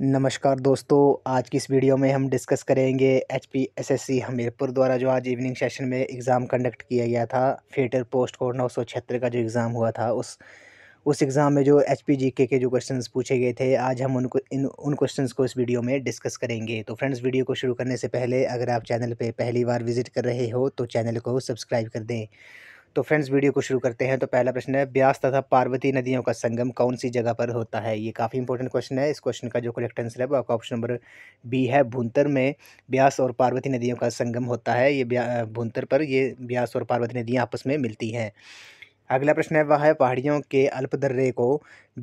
नमस्कार दोस्तों आज की इस वीडियो में हम डिस्कस करेंगे H P S S C Hamirpur द्वारा जो आज इवनिंग सेशन में एग्ज़ाम कंडक्ट किया गया था फेटर पोस्ट कोड नौ सौ छिहत्तर का जो एग्ज़ाम हुआ था उस उस एग्ज़ाम में जो एच पी जी के के जो क्वेश्चन पूछे गए थे आज हम उनको इन उन क्वेश्चन को इस वीडियो में डिस्कस करेंगे तो फ्रेंड्स वीडियो को शुरू करने से पहले अगर आप चैनल पर पहली बार विजिट कर रहे हो तो चैनल को सब्सक्राइब कर दें तो फ्रेंड्स वीडियो को शुरू करते हैं तो पहला प्रश्न है ब्यास तथा पार्वती नदियों का संगम कौन सी जगह पर होता है ये काफ़ी इंपॉर्टेंट क्वेश्चन है इस क्वेश्चन का जो करेक्ट आंसर है वो आपका ऑप्शन नंबर बी है भूंतर में ब्यास और पार्वती नदियों का संगम होता है ये भूंतर पर ये ब्यास और पार्वती नदियाँ आपस में मिलती हैं अगला प्रश्न है वह है पहाड़ियों के अल्पदर्रे को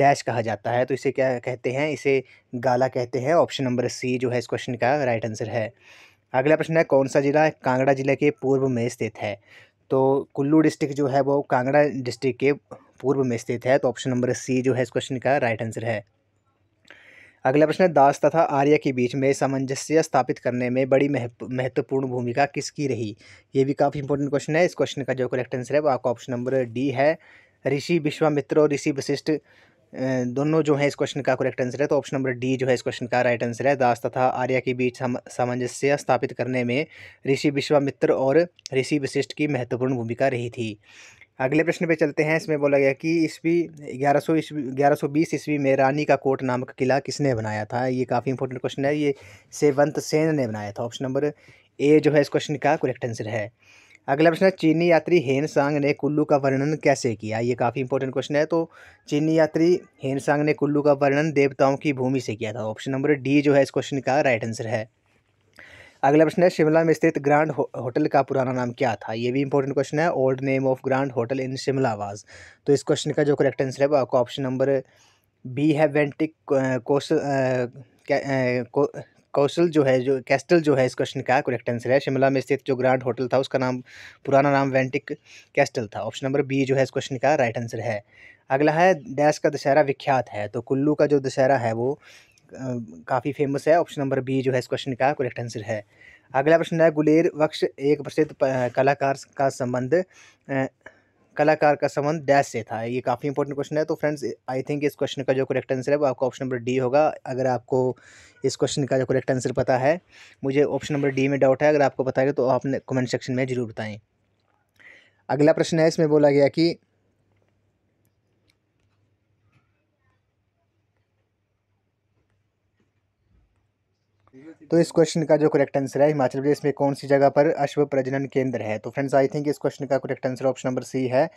डैश कहा जाता है तो इसे क्या कहते हैं इसे गाला कहते हैं ऑप्शन नंबर सी जो है इस क्वेश्चन का राइट आंसर है अगला प्रश्न है कौन सा जिला कांगड़ा जिले के पूर्व में स्थित है तो कुल्लू डिस्ट्रिक्ट जो है वो कांगड़ा डिस्ट्रिक्ट के पूर्व में स्थित है तो ऑप्शन नंबर सी जो है इस क्वेश्चन का राइट आंसर है अगला प्रश्न दास तथा आर्य के बीच में सामंजस्य स्थापित करने में बड़ी महत्वपूर्ण भूमिका किसकी रही ये भी काफ़ी इंपॉर्टेंट क्वेश्चन है इस क्वेश्चन का जो करेक्ट आंसर है वो आपका ऑप्शन नंबर डी है ऋषि विश्वामित्र और ऋषि वशिष्ठ दोनों तो जो है इस क्वेश्चन का करेक्ट आंसर है तो ऑप्शन नंबर डी जो है इस क्वेश्चन का राइट आंसर है दास तथा आर्या के बीच सामंजस्य स्थापित करने में ऋषि विश्वामित्र और ऋषि वशिष्ठ की महत्वपूर्ण भूमिका रही थी अगले प्रश्न पे चलते हैं इसमें बोला गया कि ईस्वी ग्यारह सौ ईस्वी ग्यारह सौ बीस ईस्वी में रानी का कोट नामक किला किसने बनाया था ये काफ़ी इंपॉर्टेंट क्वेश्चन है ये सेवंत सेन ने बनाया था ऑप्शन नंबर ए जो है इस क्वेश्चन का करेक्ट आंसर है अगला प्रश्न है चीनी यात्री हेन सांग ने कुल्लू का वर्णन कैसे किया ये काफ़ी इंपॉर्टेंट क्वेश्चन है तो चीनी यात्री हेन सांग ने कुल्लू का वर्णन देवताओं की भूमि से किया था ऑप्शन नंबर डी जो है इस क्वेश्चन का राइट आंसर है अगला प्रश्न है शिमला में स्थित ग्रांड हो, होटल का पुराना नाम क्या था ये भी इंपॉर्टेंट क्वेश्चन है old name of grand hotel in Shimla was तो इस क्वेश्चन का जो करेक्ट आंसर है वो आपको ऑप्शन नंबर बी है वेंटिक कोस कौशल जो है जो कैस्टल जो है इस क्वेश्चन का करेक्ट आंसर है शिमला में स्थित जो ग्रांड होटल था उसका नाम पुराना नाम वेंटिक कैस्टल था ऑप्शन नंबर बी जो है इस क्वेश्चन का राइट आंसर है अगला है डैश का दशहरा विख्यात है तो कुल्लू का जो दशहरा है वो काफ़ी फेमस है ऑप्शन नंबर बी जो है इस क्वेश्चन का करेक्ट आंसर है अगला प्रश्न है गुलेर वक्श एक प्रसिद्ध कलाकार का संबंध कलाकार का संबंध डैश से था ये काफ़ी इंपॉर्टेंट क्वेश्चन है तो फ्रेंड्स आई थिंक इस क्वेश्चन का जो करेक्ट आंसर है वो आपका ऑप्शन नंबर डी होगा अगर आपको इस क्वेश्चन का जो करेक्ट आंसर पता है मुझे ऑप्शन नंबर डी में डाउट है अगर आपको पता है तो आपने कमेंट सेक्शन में ज़रूर बताएं अगला प्रश्न है इसमें बोला गया कि तो इस क्वेश्चन का जो करेक्ट आंसर है हिमाचल प्रदेश में कौन सी जगह पर अश्व प्रजनन केंद्र है तो फ्रेंड्स आई थिंक इस क्वेश्चन का correct answer option number C है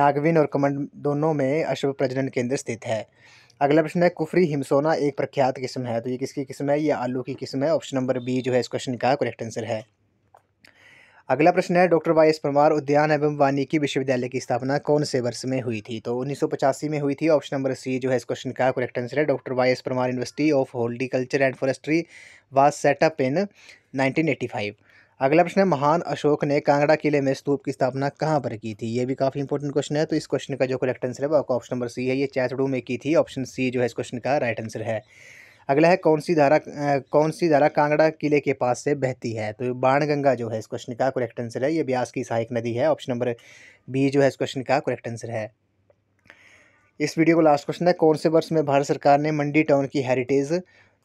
नागविन और कमंड दोनों में अश्व प्रजनन केंद्र स्थित है अगला प्रश्न है कुफरी हिमसोना एक प्रख्यात किस्म है तो ये किसकी किस्म है ये आलू की किस्म है ऑप्शन नंबर बी जो है इस क्वेश्चन का करेक्ट आंसर है अगला प्रश्न है डॉक्टर वाई एस परमार उद्यान एवं वानिकी विश्वविद्यालय की स्थापना कौन से वर्ष में हुई थी तो उन्नीस में हुई थी ऑप्शन नंबर सी जो है इस क्वेश्चन का करेक्ट आंसर है doctor Y S Parmar university of horticulture and forestry was set up in 1985 अगला प्रश्न है महान अशोक ने कांगड़ा किले में स्तूप की स्थापना कहाँ पर की थी ये भी काफ़ी इंपॉर्टेंट क्वेश्चन है तो इस क्वेश्चन का जो करेक्ट आंसर है वो आपका ऑप्शन नंबर सी है ये चैतड़ू में की थी ऑप्शन सी जो है इस क्वेश्चन का राइट आंसर है अगला है कौन सी धारा कौन सी धारा कांगड़ा किले के पास से बहती है तो बाण गंगा जो है इस क्वेश्चन का करेक्ट आंसर है ये ब्यास की सहायक नदी है ऑप्शन नंबर बी जो है इस क्वेश्चन का करेक्ट आंसर है इस वीडियो को लास्ट क्वेश्चन है कौन से वर्ष में भारत सरकार ने मंडी टाउन की हेरिटेज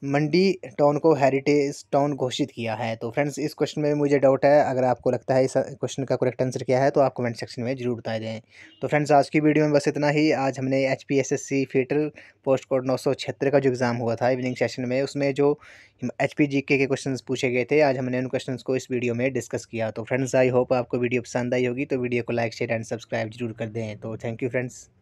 मंडी टाउन को हेरिटेज टाउन घोषित किया है तो फ्रेंड्स इस क्वेश्चन में मुझे डाउट है अगर आपको लगता है इस क्वेश्चन का करेक्ट आंसर क्या है तो आप कमेंट सेक्शन में जरूर बता दें तो फ्रेंड्स आज की वीडियो में बस इतना ही आज हमने H P S S C fitter post code नौ सौ छिहत्तर का जो एग्ज़ाम हुआ था इवनिंग सेशन में उसमें जो एच पी जी के क्वेश्चन पूछे गए थे आज हमने उन क्वेश्चन को इस वीडियो में डिस्कस किया तो फ्रेंड्स आई होप आपको वीडियो पसंद आई होगी तो वीडियो को लाइक शेयर एंड सब्सक्राइब जरूर कर दें तो थैंक यू फ्रेंड्स